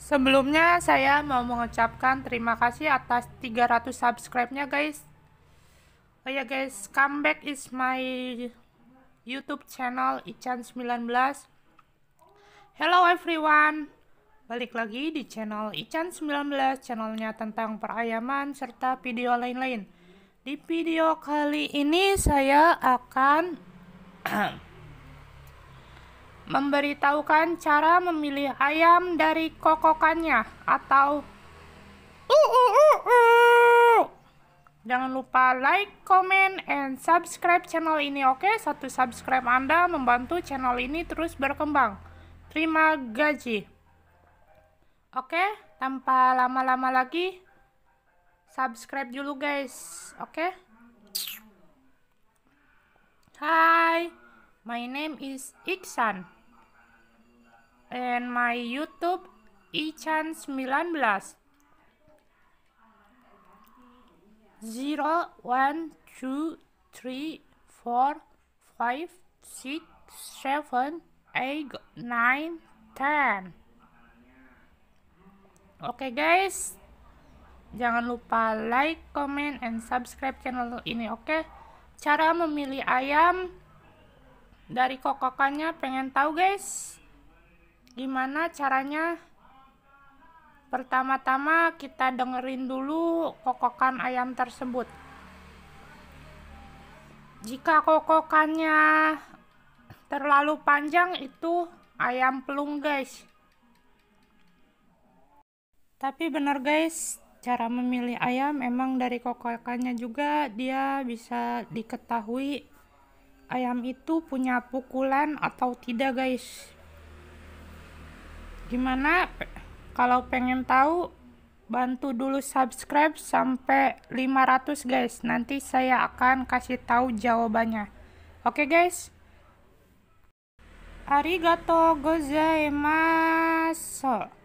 Sebelumnya saya mau mengucapkan terima kasih atas 300 subscribe-nya guys. Oh ya guys, comeback is my YouTube channel Ichan 19. Hello everyone. Balik lagi di channel Ichan 19, channelnya tentang perayaman serta video lain-lain. Di video kali ini saya akan memberitahukan cara memilih ayam dari kokokannya atau Jangan lupa like, comment, and subscribe channel ini oke? Okay? Satu subscribe Anda membantu channel ini terus berkembang. Terima gaji. Oke, okay? tanpa lama-lama lagi, subscribe dulu guys, oke? Okay? Hi, my name is Iksan and my YouTube Ichan 19 0 1 2 3 4 5 6 7 8 9 10 Oke okay guys, jangan lupa like, comment, and subscribe channel ini oke? Okay? Cara memilih ayam dari kokokannya pengen tahu guys? gimana caranya pertama-tama kita dengerin dulu kokokan ayam tersebut jika kokokannya terlalu panjang itu ayam pelung guys tapi benar guys cara memilih ayam emang dari kokokannya juga dia bisa diketahui ayam itu punya pukulan atau tidak guys gimana kalau pengen tahu bantu dulu subscribe sampai 500 guys nanti saya akan kasih tahu jawabannya oke okay, guys arigato gozaimasu